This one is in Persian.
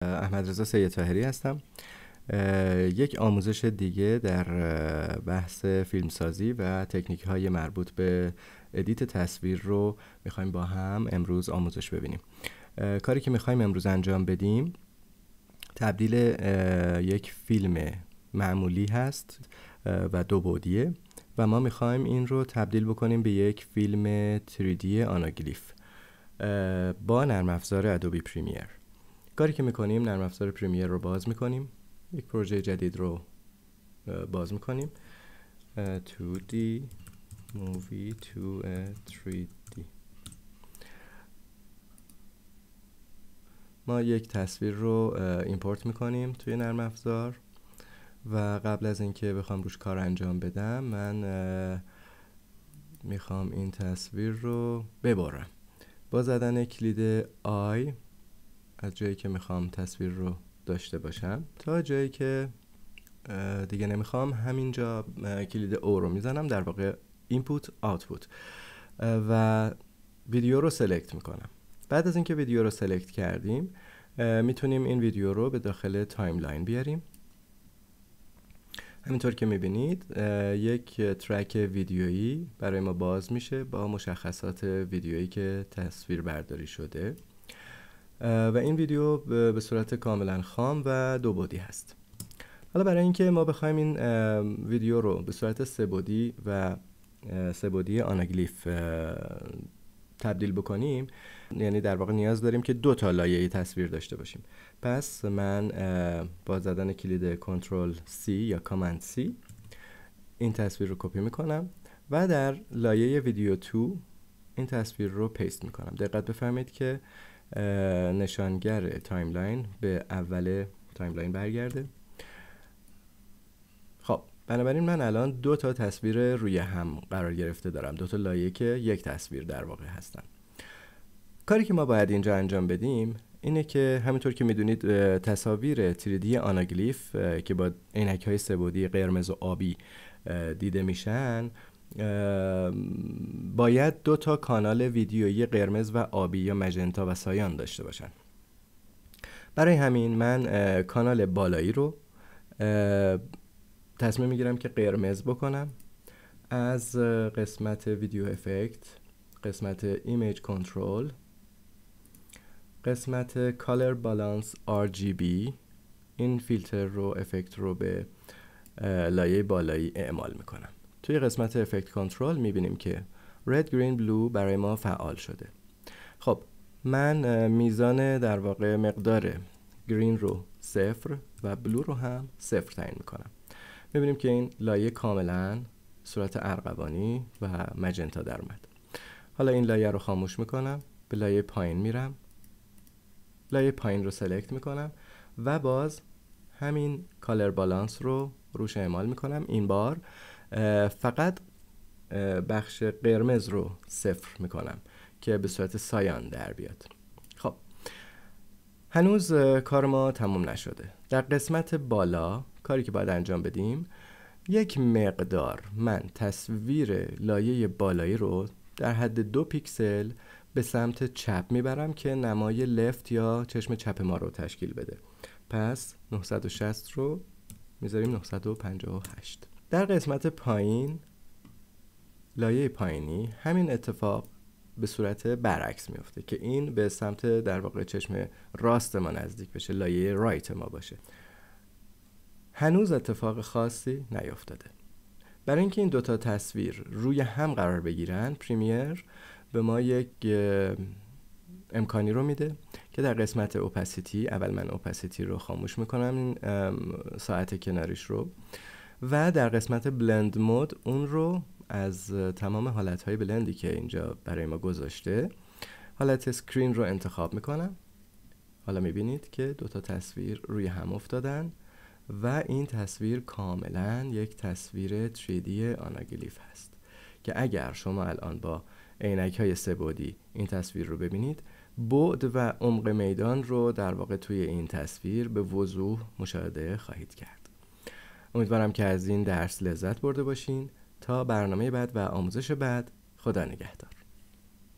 احمد رضا سید تاهری هستم یک آموزش دیگه در بحث فیلمسازی و تکنیک های مربوط به ادیت تصویر رو میخوایم با هم امروز آموزش ببینیم کاری که میخوایم امروز انجام بدیم تبدیل یک فیلم معمولی هست و دو بودیه و ما میخوایم این رو تبدیل بکنیم به یک فیلم 3D آناگلیف با نرم افزار ادوبی پریمیر کاری که میکنیم نرم افزار پریمیر رو باز میکنیم یک پروژه جدید رو باز میکنیم 2D movie to 3D ما یک تصویر رو ایمپورت میکنیم توی نرم افزار و قبل از اینکه بخوام روش کار انجام بدم من میخوام این تصویر رو ببرم با زدن کلید آی از جایی که میخوام تصویر رو داشته باشم تا جایی که دیگه نمیخوام همینجا کلید او رو میزنم در واقع اینپوت آوتپوت و ویدیو رو سلکت میکنم بعد از اینکه ویدیو رو سلکت کردیم میتونیم این ویدیو رو به داخل تایملاین بیاریم همینطور که میبینید یک ترک ویدیویی برای ما باز میشه با مشخصات ویدیویی که تصویر برداری شده و این ویدیو به صورت کاملا خام و دو بودی هست حالا برای اینکه ما بخوایم این ویدیو رو به صورت سه بودی و سه بودی آناگلیف تبدیل بکنیم یعنی در واقع نیاز داریم که دو تا لایه تصویر داشته باشیم پس من با زدن کلید کنترل C یا کامند C این تصویر رو کپی میکنم و در لایه ویدیو 2 این تصویر رو پیست میکنم دقت بفهمید که نشانگر تایملاین به اول تایملاین برگرده بنابراین من الان دو تا تصویر روی هم قرار گرفته دارم دو تا لایه که یک تصویر در واقع هستن کاری که ما باید اینجا انجام بدیم اینه که همینطور که میدونید تصاویر تریدی آناگلیف که با عینک های سبودی قرمز و آبی دیده میشن باید دو تا کانال ویدیویی قرمز و آبی یا مجنتا و سایان داشته باشن برای همین من کانال بالایی رو تصمیم میگیرم که قرمز بکنم از قسمت ویدیو افکت قسمت ایمیج کنترل قسمت کالر بالانس RGB این فیلتر رو افکت رو به لایه بالایی اعمال میکنم توی قسمت افکت کنترل میبینیم که رد گرین بلو برای ما فعال شده خب من میزان در واقع مقدار گرین رو صفر و بلو رو هم صفر تعیین میکنم میبینیم که این لایه کاملا صورت ارغوانی و مجنتا در اومد حالا این لایه رو خاموش میکنم به لایه پایین میرم لایه پایین رو سلکت میکنم و باز همین کالر بالانس رو روش اعمال میکنم این بار فقط بخش قرمز رو صفر میکنم که به صورت سایان در بیاد هنوز کار ما تموم نشده در قسمت بالا کاری که باید انجام بدیم یک مقدار من تصویر لایه بالایی رو در حد دو پیکسل به سمت چپ میبرم که نمای لفت یا چشم چپ ما رو تشکیل بده پس 960 رو میذاریم 958 در قسمت پایین لایه پایینی همین اتفاق به صورت برعکس میفته که این به سمت در واقع چشم راست ما نزدیک بشه لایه رایت ما باشه هنوز اتفاق خاصی نیافتاده. برای اینکه این دوتا تصویر روی هم قرار بگیرن پریمیر به ما یک امکانی رو میده که در قسمت اوپاسیتی اول من اوپاسیتی رو خاموش میکنم این ساعت کناریش رو و در قسمت بلند مود اون رو از تمام حالت های بلندی که اینجا برای ما گذاشته حالت سکرین رو انتخاب میکنم حالا میبینید که دوتا تصویر روی هم افتادن و این تصویر کاملا یک تصویر 3D آناگلیف هست که اگر شما الان با عینک های سبودی این تصویر رو ببینید بعد و عمق میدان رو در واقع توی این تصویر به وضوح مشاهده خواهید کرد امیدوارم که از این درس لذت برده باشین تا برنامه بعد و آموزش بعد خدا نگهدار